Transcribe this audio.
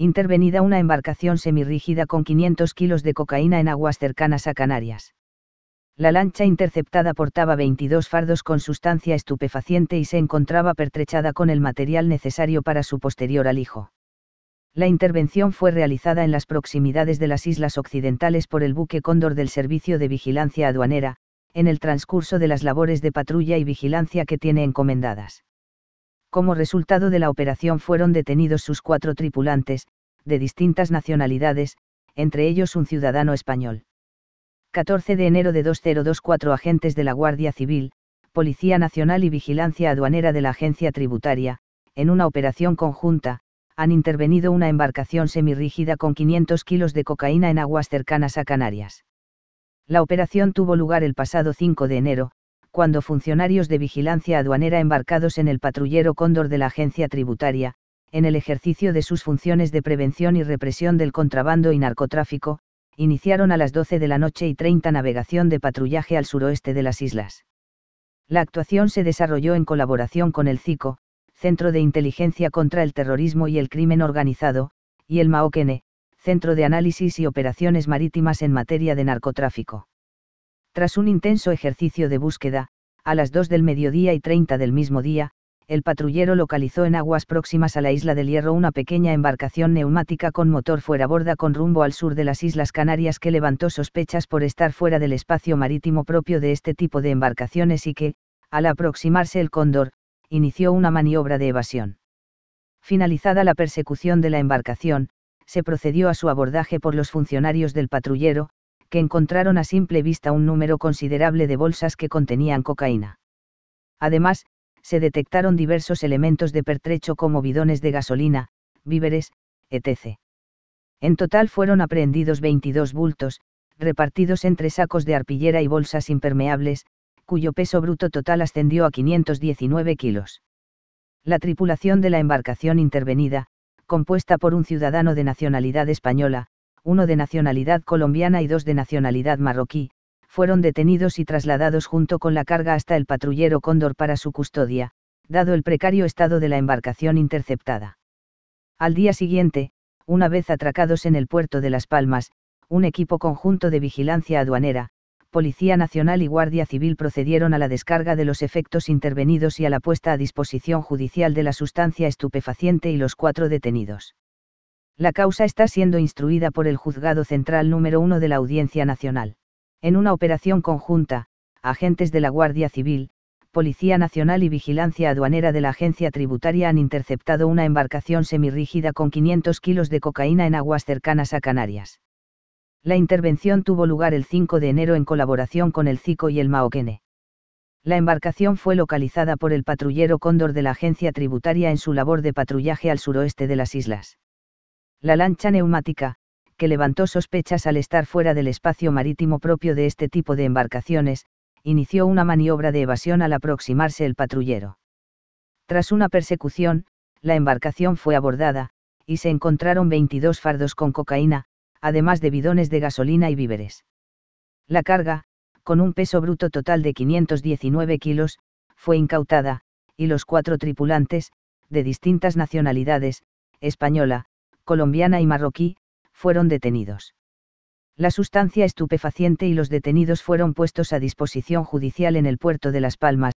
intervenida una embarcación semirrígida con 500 kilos de cocaína en aguas cercanas a Canarias. La lancha interceptada portaba 22 fardos con sustancia estupefaciente y se encontraba pertrechada con el material necesario para su posterior alijo. La intervención fue realizada en las proximidades de las islas occidentales por el buque Cóndor del Servicio de Vigilancia Aduanera, en el transcurso de las labores de patrulla y vigilancia que tiene encomendadas. Como resultado de la operación fueron detenidos sus cuatro tripulantes, de distintas nacionalidades, entre ellos un ciudadano español. 14 de enero de 2024 agentes de la Guardia Civil, Policía Nacional y Vigilancia Aduanera de la Agencia Tributaria, en una operación conjunta, han intervenido una embarcación semirrígida con 500 kilos de cocaína en aguas cercanas a Canarias. La operación tuvo lugar el pasado 5 de enero, cuando funcionarios de vigilancia aduanera embarcados en el patrullero cóndor de la agencia tributaria, en el ejercicio de sus funciones de prevención y represión del contrabando y narcotráfico, iniciaron a las 12 de la noche y 30 navegación de patrullaje al suroeste de las islas. La actuación se desarrolló en colaboración con el CICO, Centro de Inteligencia contra el Terrorismo y el Crimen Organizado, y el MAOKENE, Centro de Análisis y Operaciones Marítimas en Materia de Narcotráfico. Tras un intenso ejercicio de búsqueda, a las 2 del mediodía y 30 del mismo día, el patrullero localizó en aguas próximas a la isla del Hierro una pequeña embarcación neumática con motor fuera borda con rumbo al sur de las Islas Canarias que levantó sospechas por estar fuera del espacio marítimo propio de este tipo de embarcaciones y que, al aproximarse el cóndor, inició una maniobra de evasión. Finalizada la persecución de la embarcación, se procedió a su abordaje por los funcionarios del patrullero, que encontraron a simple vista un número considerable de bolsas que contenían cocaína. Además, se detectaron diversos elementos de pertrecho como bidones de gasolina, víveres, etc. En total fueron aprehendidos 22 bultos, repartidos entre sacos de arpillera y bolsas impermeables, cuyo peso bruto total ascendió a 519 kilos. La tripulación de la embarcación intervenida, compuesta por un ciudadano de nacionalidad española, uno de nacionalidad colombiana y dos de nacionalidad marroquí, fueron detenidos y trasladados junto con la carga hasta el patrullero Cóndor para su custodia, dado el precario estado de la embarcación interceptada. Al día siguiente, una vez atracados en el puerto de Las Palmas, un equipo conjunto de vigilancia aduanera, Policía Nacional y Guardia Civil procedieron a la descarga de los efectos intervenidos y a la puesta a disposición judicial de la sustancia estupefaciente y los cuatro detenidos. La causa está siendo instruida por el Juzgado Central número 1 de la Audiencia Nacional. En una operación conjunta, agentes de la Guardia Civil, Policía Nacional y Vigilancia Aduanera de la Agencia Tributaria han interceptado una embarcación semirrígida con 500 kilos de cocaína en aguas cercanas a Canarias. La intervención tuvo lugar el 5 de enero en colaboración con el CICO y el Maoquene. La embarcación fue localizada por el patrullero Cóndor de la Agencia Tributaria en su labor de patrullaje al suroeste de las islas. La lancha neumática, que levantó sospechas al estar fuera del espacio marítimo propio de este tipo de embarcaciones, inició una maniobra de evasión al aproximarse el patrullero. Tras una persecución, la embarcación fue abordada, y se encontraron 22 fardos con cocaína, además de bidones de gasolina y víveres. La carga, con un peso bruto total de 519 kilos, fue incautada, y los cuatro tripulantes, de distintas nacionalidades, española, colombiana y marroquí, fueron detenidos. La sustancia estupefaciente y los detenidos fueron puestos a disposición judicial en el puerto de Las Palmas,